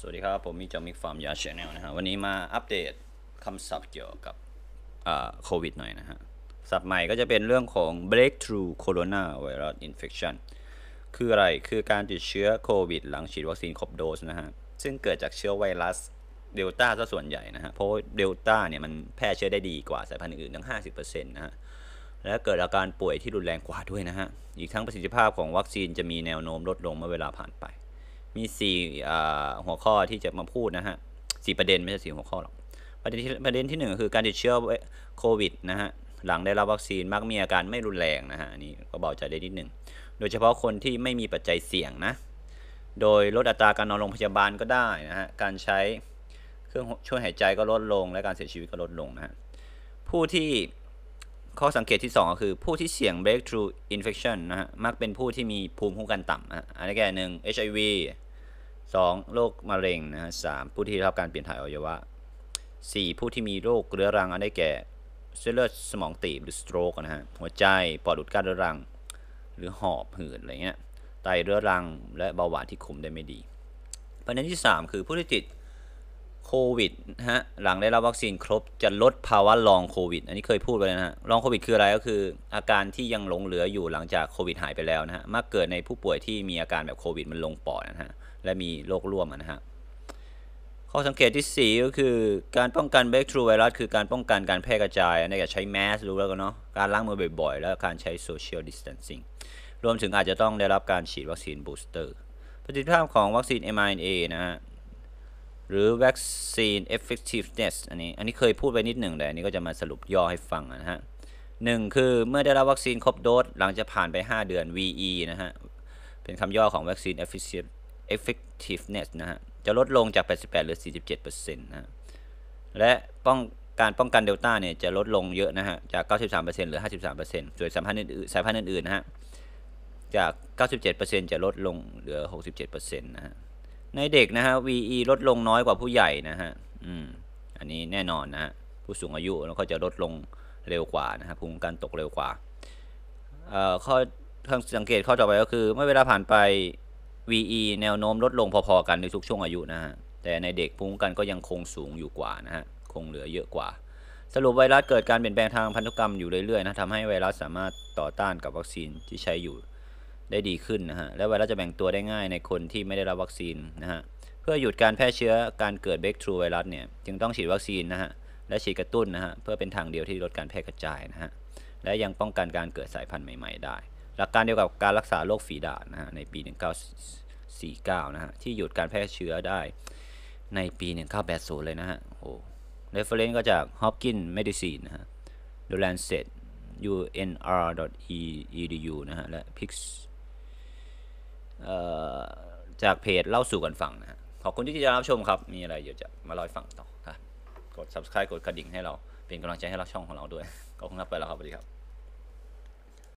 สวัสดีครับผมมิจอมิกฟาร์ม ยาชแนลนะฮะวันนี้มาอัปเดตคำศัพท์เกี่ยวกับโควิดหน่อยนะฮะศัพท์ใหม่ก็จะเป็นเรื่องของ breakthrough coronavirus infection คืออะไร คือการติดเชื้อโควิดหลังฉีดวัคซีนครบโดสนะฮะซึ่งเกิดจากเชื้อไวรัสเดลต้าซะส่วนใหญ่นะฮะเพราะเดลต้าเนี่ยมันแพร่เชื้อได้ดีกว่าสายพันธุ์อื่นทั้ง50%นะฮะและเกิดอาการป่วยที่รุนแรงกว่าด้วยนะฮะอีกทั้งประสิทธิภาพของวัคซีนจะมีแนวโน้มลดลงเมื่อเวลาผ่านไปมีสี่หัวข้อที่จะมาพูดนะฮะสี่ประเด็นไม่ใช่สี่หัวข้อหรอก ประเด็นที่ประเด็นที่หนึ่งคือการติดเชื้อโควิดนะฮะ หลังได้รับวัคซีนมักมีอาการไม่รุนแรงนะฮะ อันนี้ก็เบาใจได้นิดหนึ่ง โดยเฉพาะคนที่ไม่มีปัจจัยเสี่ยงนะ โดยลดอัตราการนอนโรงพยาบาลก็ได้นะฮะ การใช้เครื่องช่วยหายใจก็ลดลง และการเสียชีวิตก็ลดลงนะฮะ ผู้ที่ข้อสังเกตที่ 2 ก็คือผู้ที่เสี่ยง breakthrough infection นะฮะ มักเป็นผู้ที่มีภูมิคุ้มกันต่ำนะอันนี้แก่หนึ่ง HIV 2. โรคมะเร็งนะฮะสผู้ที่รับ การเปลี่ยน ถ่ายอวัยวะ 4. ผู้ที่มีโรคเรื้อรัง อันได้แก่เส้นเลือดสมองตีบหรือสโตรกนะฮะ หัวใจปอดอุด กั้นเรื้อรัง หรือหอบหืดอะไรเงี้ยไตเรื้อรังและ เบาหวานที่คุมได้ไม่ดีประเด็นที่ 3 คือผู้ที่ติดโควิดฮะหลังได้รับวัคซีนครบจะลดภาวะลองโควิดอันนี้เคยพูดไปแล้วนะฮะลองโควิดคืออะไรก็คืออาการที่ยังหลงเหลืออยู่หลังจากโควิดหายไปแล้วนะฮะมักเกิดในผู้ป่วยที่มีอาการแบบโควิดมันลงปอดนะฮะและมีโรคร่วมนะฮะข้อสังเกตที่4ก็คือการป้องกันเบคทรูไวรัสคือการป้องกันการแพร่กระจายในการใช้แมสรู้แล้วกันเนาะ การล้างมือบ่อยๆ และการใช้โซเชียลดิสแตนซิ่ง รวมถึงอาจจะต้องได้รับการฉีดวัคซีนบูสเตอร์ ประสิทธิภาพของวัคซีน mRNA นะฮะ หรือวัคซีน e f f e c t i v e n e s s อันนี้อันนี้เคยพูดไปนิดหนึ่งแต่อันนี้ก็จะมาสรุปย่อให้ฟังนะฮะหนึ่งคือเมื่อได้รับวัคซีนครบโดสหลังจะผ่านไป 5 เดือน VE นะฮะ เป็นคำย่อของวัคซีน e f f e c t i v e effectiveness นะ ฮะ จะลดลงจาก 88หรือ 47%นะ ฮะ และป้องการป้องกันเดลต้าเนี่ย จะลดลงเยอะ นะ ฮะ จาก 93%เหรือ 53%ส่วนสายพันธุ์อื่นสายพันธุ์อื่นๆนะฮะ จาก 97%จะลดลงเหลือ 67%นะฮะ ในเด็ก นะฮะ VE ลดลงน้อยกว่าผู้ใหญ่ นะฮะอืมอันนี้แน่นอน นะฮะ ผู้สูงอายุ แล้วก็จะลดลงเร็วกว่านะฮะภูมิคุ้มกันตกเร็วกว่าเอ่อข้อสังเกตข้อต่อไปก็คือ เมื่อเวลาผ่านไป VE แนวโน้มลดลงพอๆกันในทุกช่วงอายุ นะ ฮะ แต่ในเด็กภูมิคุ้มกัน ก็ ยังคงสูงอยู่กว่า นะ ฮะ คงเหลือเยอะกว่า สรุปไวรัส เกิด การ เปลี่ยนแปลงทางพันธุกรรมอยู่เรื่อย ๆนะทำให้ ไวรัส สามารถต่อต้านกับวัคซีน ที่ ใช้อยู่ได้ดีขึ้น นะฮะ และไวรัสจะแบ่งตัวได้ง่ายในคนที่ไม่ได้รับวัคซีนนะฮะ เพื่อหยุดการแพร่เชื้อการเกิดเบกทรูไวรัสเนี่ย จึงต้องฉีดวัคซีนนะฮะ และฉีดกระตุ้นนะฮะ เพื่อเป็นทางเดียวที่ลดการแพร่กระจายนะฮะ และยังป้องกันการเกิดสายพันธุ์ใหม่ๆได้หลักการเดียวกับการรักษาโรคฝีดาษนะฮะในปี 1949 นะฮะ ที่หยุดการแพร่เชื้อได้ในปี 1980 เลยนะฮะโอ้เรฟเฟรนซ์ก็จาก Hopkins Medicine นะฮะ The Lancet unr.edu นะฮะ และ Pix จากเพจเล่าสู่กันฟังนะฮะ ขอบคุณที่จะรับชมครับ มีอะไรเดี๋ยวจะมาเล่าให้ฟังต่อครับกด subscribe กดกระดิ่งให้เรา เป็นกำลังใจให้เราช่องของเราด้วยขอบคุณครับไปแล้วครับสวัสดีครับ